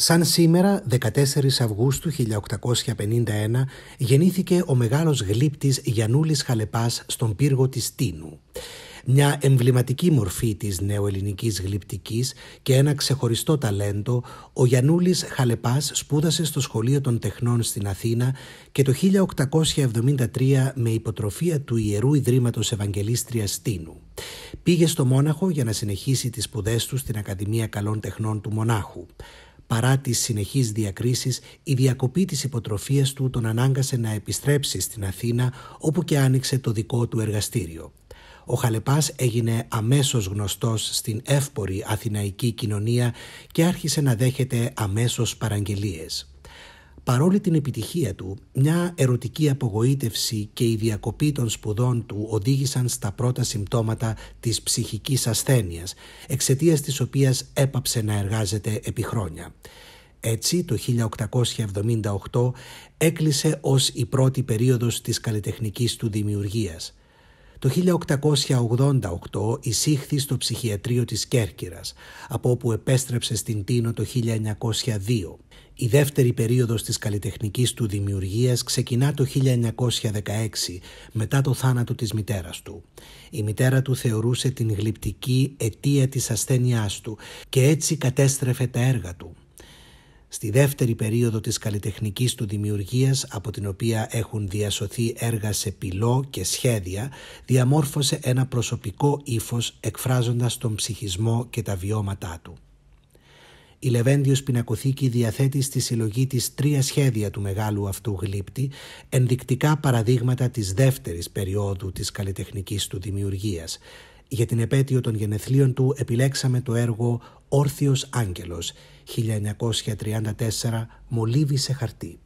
Σαν σήμερα, 14 Αυγούστου 1851, γεννήθηκε ο μεγάλος γλύπτης Γιαννούλης Χαλεπάς στον πύργο της Τίνου. Μια εμβληματική μορφή της νεοελληνικής γλυπτικής και ένα ξεχωριστό ταλέντο, ο Γιαννούλης Χαλεπάς σπούδασε στο Σχολείο των Τεχνών στην Αθήνα και το 1873 με υποτροφία του Ιερού Ιδρύματος Ευαγγελίστριας Τίνου. Πήγε στο Μόναχο για να συνεχίσει τις σπουδές του στην Ακαδημία Καλών Τεχνών του Μονάχου. Παρά τις συνεχείς διακρίσεις, η διακοπή της υποτροφίας του τον ανάγκασε να επιστρέψει στην Αθήνα, όπου και άνοιξε το δικό του εργαστήριο. Ο Χαλεπάς έγινε αμέσως γνωστός στην εύπορη αθηναϊκή κοινωνία και άρχισε να δέχεται αμέσως παραγγελίες παρόλη την επιτυχία του, μια ερωτική απογοήτευση και η διακοπή των σπουδών του οδήγησαν στα πρώτα συμπτώματα της ψυχικής ασθένειας, εξαιτίας της οποίας έπαψε να εργάζεται επί χρόνια. Έτσι, το 1878 έκλεισε ως η πρώτη περίοδος της καλλιτεχνικής του δημιουργίας – το 1888 εισήχθη στο ψυχιατρίο της Κέρκυρας, από όπου επέστρεψε στην Τίνο το 1902. Η δεύτερη περίοδος της καλλιτεχνικής του δημιουργίας ξεκινά το 1916, μετά το θάνατο της μητέρας του. Η μητέρα του θεωρούσε την γλυπτική αιτία της ασθένειάς του και έτσι κατέστρεφε τα έργα του στη δεύτερη περίοδο της καλλιτεχνικής του δημιουργίας από την οποία έχουν διασωθεί έργα σε πυλό και σχέδια διαμόρφωσε ένα προσωπικό ύφος εκφράζοντας τον ψυχισμό και τα βιώματά του. Η Λεβέντιος Πινακοθήκη διαθέτει στη συλλογή της τρία σχέδια του μεγάλου αυτού γλύπτη, ενδεικτικά παραδείγματα της δεύτερης περίοδου της καλλιτεχνικής του δημιουργίας, για την επέτειο των γενεθλίων του επιλέξαμε το έργο «Όρθιος Άγγελος» 1934 «Μολύβι σε χαρτί».